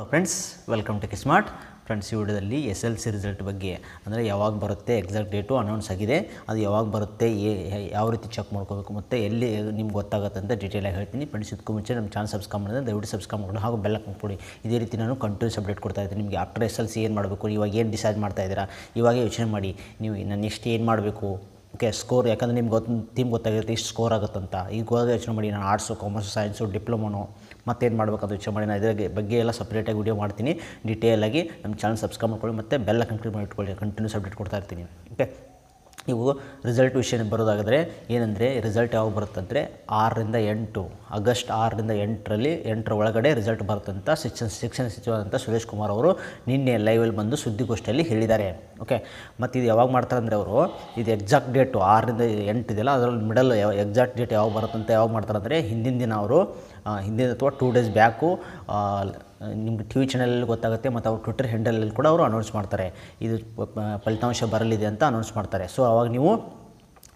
hello friends welcome to ಕಿಸ್ಮಾರ್ಟ್ friends ಈ ವಿಡಿಯೋದಲ್ಲಿ ಎಸ್ ಎಲ್ ಸಿ ರಿಸಲ್ಟ್ ಬಗ್ಗೆ ಅಂದರೆ ಯಾವಾಗ ಬರುತ್ತೆ ಎಕ್ಸಾಕ್ಟ್ ಡೇಟು ಅನೌನ್ಸ್ ಆಗಿದೆ ಅದು ಯಾವಾಗ ಬರುತ್ತೆ ಯಾವ ರೀತಿ ಚೆಕ್ ಮಾಡ್ಕೋಬೇಕು ಮತ್ತು ಎಲ್ಲಿ ನಿಮ್ಗೆ ಗೊತ್ತಾಗುತ್ತೆ ಅಂತ ಆಗಿ ಹೇಳ್ತೀನಿ ಫ್ರೆಂಡ್ಸ್ ಇದಕ್ಕೂ ಮುಂಚೆ ನಮ್ಮ ಚಾನಲ್ ಸಬ್ಸ್ಕ್ರೈಬ್ ಮಾಡಿದ್ರೆ ದಯವಿಟ್ಟು ಸಬ್ಸ್ಕ್ರೈಬ್ ಮಾಡೋಣ ಹಾಗೂ ಬೆಲ್ಲ ಹಾಕ್ಕೊಡಿ ಇದೇ ರೀತಿ ನಾನು ಕಂಟಿನ್ಯೂಸ್ ಅಪ್ಡೇಟ್ ಕೊಡ್ತಾ ಇದ್ದೀನಿ ನಿಮಗೆ ಆಫ್ಟರ್ ಎಸ್ ಎಲ್ ಸಿ ಏನು ಮಾಡಬೇಕು ಇವಾಗ ಏನು ಡಿಸೈಡ್ ಮಾಡ್ತಾ ಇದ್ದೀರಾ ಇವಾಗ ಯೋಚನೆ ಮಾಡಿ ನೀವು ನಾನು ನೆಕ್ಸ್ಟ್ ಏನು ಮಾಡಬೇಕು ಓಕೆ ಸ್ಕೋರ್ ಯಾಕಂದರೆ ನಿಮ್ಗೆ ಗೊತ್ತು ಟೀಮ್ ಗೊತ್ತಾಗಿರುತ್ತೆ ಇಷ್ಟು ಸ್ಕೋರ್ ಆಗುತ್ತಂತ ಈಗ ಹೋದಾಗ ಯೋಚನೆ ಮಾಡಿ ನಾನು ಆರ್ಟ್ಸು ಕಾಮರ್ಸ್ ಸೈನ್ಸು ಡಿಪ್ಲೊಮೊನೋ ಮತ್ತೇನು ಮಾಡಬೇಕಂತ ಯೋಚನೆ ಮಾಡಿ ನಾನು ಇದ್ರ ಬಗ್ಗೆ ಎಲ್ಲ ಸಪ್ರೇಟಾಗಿ ವೀಡಿಯೋ ಮಾಡ್ತೀನಿ ಡೀಟೇಲಾಗಿ ನಮ್ಮ ಚಾನಲ್ ಸಬ್ಸ್ಕ್ರೈಬ್ ಮಾಡ್ಕೊಳ್ಳಿ ಮತ್ತು ಬೆಲ್ಲ ಕಂಕ್ಲೀಟ್ ಮಾಡಿ ಇಟ್ಕೊಳ್ಳಿ ಕಂಟಿನ್ಯೂಸ್ ಅಪ್ಡೇಟ್ ಕೊಡ್ತಾ ಇರ್ತೀನಿ ಓಕೆ ನೀವು ರಿಸಲ್ಟ್ ವಿಷಯ ಬರೋದಾದರೆ ಏನಂದರೆ ರಿಸಲ್ಟ್ ಯಾವಾಗ ಬರುತ್ತಂದರೆ ಆರರಿಂದ ಎಂಟು ಆಗಸ್ಟ್ ಆರರಿಂದ ಎಂಟರಲ್ಲಿ ಎಂಟರ ಒಳಗಡೆ ರಿಸಲ್ಟ್ ಬರುತ್ತಂತ ಶಿಕ್ಷಣ ಶಿಕ್ಷಣ ಸಚಿವರಾದಂಥ ಸುರೇಶ್ ಕುಮಾರ್ ಅವರು ನಿನ್ನೆ ಲೈವಲ್ಲಿ ಬಂದು ಸುದ್ದಿಗೋಷ್ಠಿಯಲ್ಲಿ ಹೇಳಿದ್ದಾರೆ ಓಕೆ ಮತ್ತು ಇದು ಯಾವಾಗ ಮಾಡ್ತಾರೆ ಅಂದರೆ ಅವರು ಇದು ಎಕ್ಸಾಕ್ಟ್ ಡೇಟು ಆರರಿಂದ ಎಂಟು ಇದೆಯಲ್ಲ ಅದರಲ್ಲಿ ಮಿಡಲ್ ಯಾವ ಎಕ್ಸಾಕ್ಟ್ ಡೇಟ್ ಯಾವಾಗ ಬರುತ್ತಂತ ಯಾವಾಗ ಮಾಡ್ತಾರೆ ಅಂದರೆ ಹಿಂದಿನ ದಿನ ಅವರು ಹಿಂದಿನ ಅಥವಾ ಟೂ ಡೇಸ್ ಬ್ಯಾಕು ನಿಮ್ಗೆ ಟಿ ವಿ ಚಾನಲಲ್ಲಿ ಗೊತ್ತಾಗುತ್ತೆ ಮತ್ತು ಅವ್ರ ಟ್ವಿಟರ್ ಹ್ಯಾಂಡಲಲ್ಲಿ ಕೂಡ ಅವರು ಅನೌನ್ಸ್ ಮಾಡ್ತಾರೆ ಇದು ಫಲಿತಾಂಶ ಬರಲಿದೆ ಅಂತ ಅನೌನ್ಸ್ ಮಾಡ್ತಾರೆ ಸೊ ಅವಾಗ ನೀವು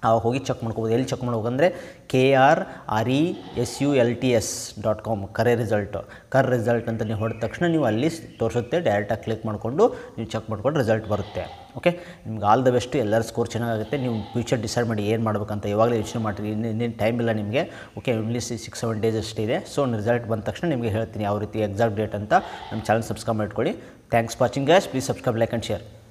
ಆವಾಗ ಹೋಗಿ ಚೆಕ್ ಮಾಡ್ಕೋಬೋದು ಎಲ್ಲಿ ಚೆಕ್ ಮಾಡ್ಬೇಕಂದ್ರೆ K R R E S U L T S dot com ಕರೆ ರಿಸಲ್ಟ್ ಕರ್ ರಿಸಲ್ಟ್ ಅಂತ ನೀವು ಹೊಡೆದ ತಕ್ಷಣ ನೀವು ಅಲ್ಲಿ ತೋರಿಸುತ್ತೆ ಡೈರೆಕ್ಟಾಗಿ ಕ್ಲಿಕ್ ಮಾಡಿಕೊಂಡು ನೀವು ಚೆಕ್ ಮಾಡ್ಕೊಂಡು ರಿಸಲ್ಟ್ ಬರುತ್ತೆ ಓಕೆ ನಿಮ್ಗೆ ಆಲ್ ದ ಬೆಸ್ಟ್ ಎಲ್ಲರ ಸ್ಕೋರ್ ಚೆನ್ನಾಗಾಗುತ್ತೆ ನೀವು ಫ್ಯೂಚರ್ ಡಿಸೈಡ್ ಮಾಡಿ ಏನು ಮಾಡಬೇಕಂತ ಇವಾಗಲೇ ಯೋಚನೆ ಮಾಡಿರಿ ಇನ್ನೇನು ಟೈಮ್ ಇಲ್ಲ ನಿಮಗೆ okay English six seven days ಅಷ್ಟಿದೆ ಸೊ ರಿಸಲ್ಟ್ ಬಂದ ತಕ್ಷಣ ನಿಮಗೆ ಹೇಳ್ತೀನಿ ಯಾವ ರೀತಿ ಎಕ್ಸಾಕ್ಟ್ ಡೇಟ್ ಅಂತ ನಮ್ಮ ಚಾನಲ್ ಸಬ್ಸ್ಕ್ರೈಬ್ ಮಾಡ್ಕೊಳ್ಳಿ thanks watching guys please subscribe like and share